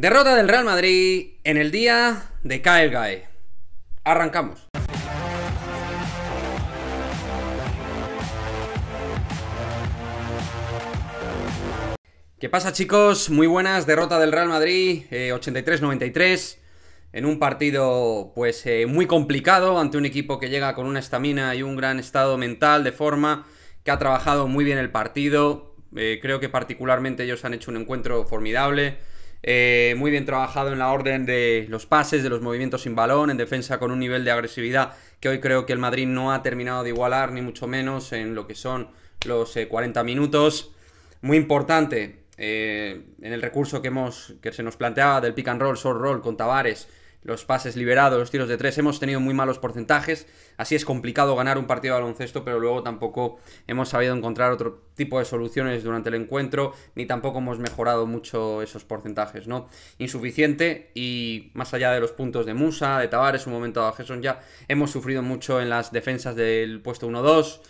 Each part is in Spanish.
Derrota del Real Madrid en el día de Kyle Arrancamos. ¿Qué pasa chicos? Muy buenas, derrota del Real Madrid, 83-93, eh, en un partido pues eh, muy complicado ante un equipo que llega con una estamina y un gran estado mental de forma, que ha trabajado muy bien el partido, eh, creo que particularmente ellos han hecho un encuentro formidable, eh, muy bien trabajado en la orden de los pases, de los movimientos sin balón, en defensa con un nivel de agresividad que hoy creo que el Madrid no ha terminado de igualar, ni mucho menos en lo que son los 40 eh, minutos. Muy importante eh, en el recurso que, hemos, que se nos planteaba del pick and roll, short roll con Tavares los pases liberados, los tiros de tres, hemos tenido muy malos porcentajes, así es complicado ganar un partido de baloncesto, pero luego tampoco hemos sabido encontrar otro tipo de soluciones durante el encuentro, ni tampoco hemos mejorado mucho esos porcentajes, ¿no? Insuficiente y más allá de los puntos de Musa, de Tavares, un momento de Gerson ya, hemos sufrido mucho en las defensas del puesto 1-2,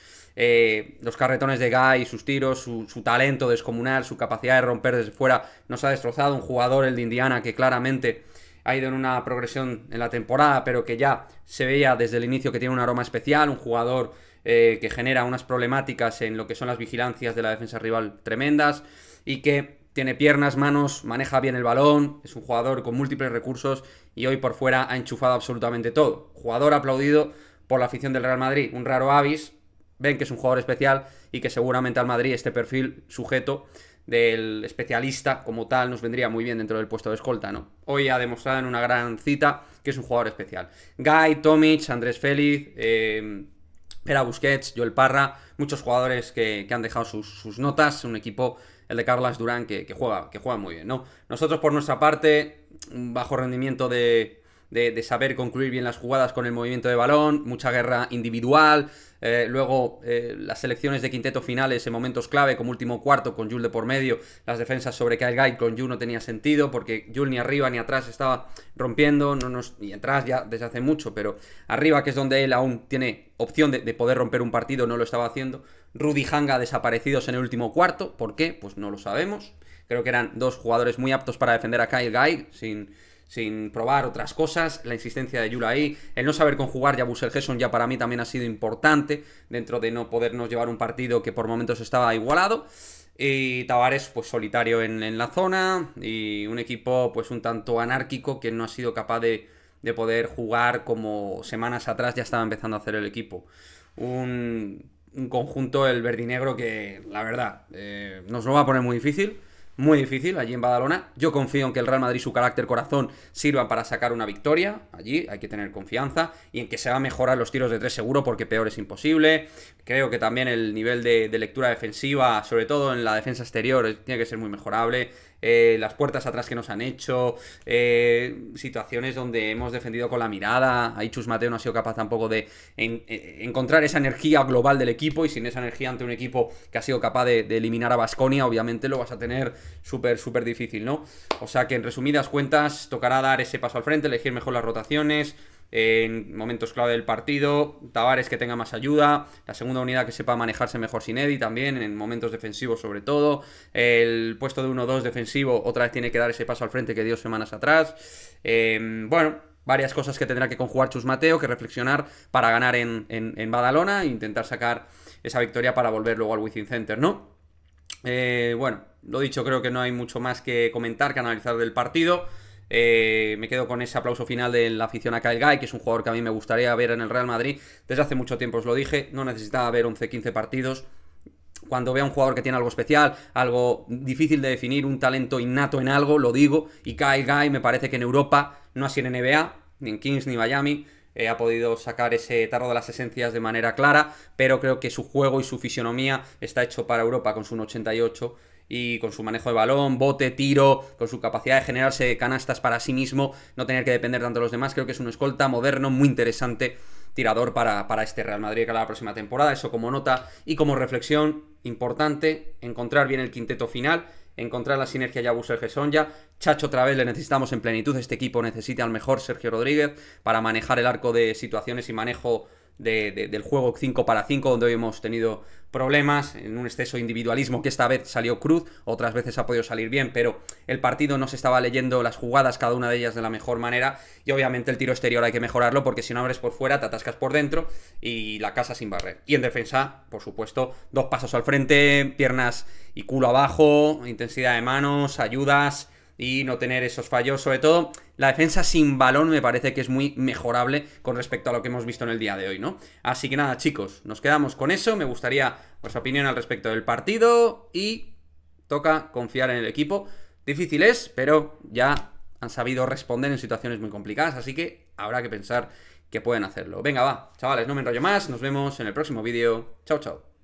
eh, los carretones de Guy, sus tiros, su, talento descomunal, su capacidad de romper desde fuera, nos ha destrozado un jugador, el de Indiana, que claramente ha ido en una progresión en la temporada, pero que ya se veía desde el inicio que tiene un aroma especial, un jugador eh, que genera unas problemáticas en lo que son las vigilancias de la defensa rival tremendas y que tiene piernas, manos, maneja bien el balón, es un jugador con múltiples recursos y hoy por fuera ha enchufado absolutamente todo. Jugador aplaudido por la afición del Real Madrid, un raro avis, ven que es un jugador especial y que seguramente al Madrid este perfil sujeto del especialista como tal nos vendría muy bien dentro del puesto de escolta, ¿no? Hoy ha demostrado en una gran cita que es un jugador especial. Guy, Tomic, Andrés Félix, eh, Pera Busquets, Joel Parra, muchos jugadores que, han dejado sus, notas, un equipo, el de Carlas Durán, que, juega, que juega muy bien, ¿no? Nosotros por nuestra parte, un bajo rendimiento de de, saber concluir bien las jugadas con el movimiento de balón, mucha guerra individual. Eh, luego, eh, las selecciones de quinteto finales en momentos clave, como último cuarto con Jules de por medio, las defensas sobre Kyle Guy con Jules no tenía sentido porque Jules ni arriba ni atrás estaba rompiendo, no nos, ni atrás ya desde hace mucho, pero arriba, que es donde él aún tiene opción de, de poder romper un partido, no lo estaba haciendo. Rudy Hanga desaparecidos en el último cuarto, ¿por qué? Pues no lo sabemos. Creo que eran dos jugadores muy aptos para defender a Kyle Guy, sin sin probar otras cosas, la insistencia de Yula ahí, el no saber conjugar ya Busel Gesson ya para mí también ha sido importante dentro de no podernos llevar un partido que por momentos estaba igualado. Y Tavares, pues solitario en, la zona. Y un equipo, pues un tanto anárquico que no ha sido capaz de, poder jugar como semanas atrás ya estaba empezando a hacer el equipo. Un, conjunto, el verdinegro, que la verdad eh, nos lo va a poner muy difícil muy difícil allí en Badalona. Yo confío en que el Real Madrid, su carácter corazón, sirva para sacar una victoria. Allí hay que tener confianza y en que se va a mejorar los tiros de tres seguro porque peor es imposible. Creo que también el nivel de lectura defensiva, sobre todo en la defensa exterior, tiene que ser muy mejorable. Eh, las puertas atrás que nos han hecho, eh, situaciones donde hemos defendido con la mirada. Ahí Chus Mateo no ha sido capaz tampoco de eh, encontrar esa energía global del equipo y sin esa energía ante un equipo que ha sido capaz de, de eliminar a Basconia, obviamente lo vas a tener súper, súper difícil, ¿no? O sea que en resumidas cuentas tocará dar ese paso al frente, elegir mejor las rotaciones en momentos clave del partido, Tavares que tenga más ayuda, la segunda unidad que sepa manejarse mejor sin Eddy también, en momentos defensivos sobre todo, el puesto de 1-2 defensivo otra vez tiene que dar ese paso al frente que dio semanas atrás, em, bueno, varias cosas que tendrá que conjugar Chus Mateo, que reflexionar para ganar en, Badalona e intentar sacar esa victoria para volver luego al Within Center, ¿no? Eh, bueno, lo dicho, creo que no hay mucho más que comentar, que analizar del partido. Eh, me quedo con ese aplauso final de la afición a Kyle Guy, que es un jugador que a mí me gustaría ver en el Real Madrid. Desde hace mucho tiempo os lo dije, no necesitaba ver 11-15 partidos cuando vea un jugador que tiene algo especial, algo difícil de definir, un talento innato en algo, lo digo, y Kyle Guy me parece que en Europa, no así en NBA, ni en Kings ni Miami, eh, ha podido sacar ese tarro de las esencias de manera clara, pero creo que su juego y su fisionomía está hecho para Europa con su 88 y con su manejo de balón, bote, tiro, con su capacidad de generarse canastas para sí mismo, no tener que depender tanto de los demás, creo que es un escolta moderno, muy interesante tirador para, para este Real Madrid a la próxima temporada, eso como nota y como reflexión importante, encontrar bien el quinteto final, encontrar la sinergia ya son ya Chacho otra vez le necesitamos en plenitud. Este equipo necesita al mejor Sergio Rodríguez para manejar el arco de situaciones y manejo del juego 5 para 5, donde hemos tenido problemas, en un exceso de individualismo que esta vez salió cruz, otras veces ha podido salir bien, pero el partido no se estaba leyendo las jugadas, cada una de ellas de la mejor manera, y obviamente el tiro exterior hay que mejorarlo, porque si no abres por fuera, te atascas por dentro y la casa sin barrer. Y en defensa, por supuesto, dos pasos al frente, piernas y culo abajo, intensidad de manos, ayudas y no tener esos fallos. Sobre todo, la defensa sin balón me parece que es muy mejorable con respecto a lo que hemos visto en el día de hoy, ¿no? Así que nada, chicos, nos quedamos con eso. Me gustaría vuestra opinión al respecto del partido y toca confiar en el equipo. Difícil es, pero ya han sabido responder en situaciones muy complicadas, así que habrá que pensar que pueden hacerlo. Venga, va, chavales, no me enrollo más, nos vemos en el próximo vídeo. Chao, chao.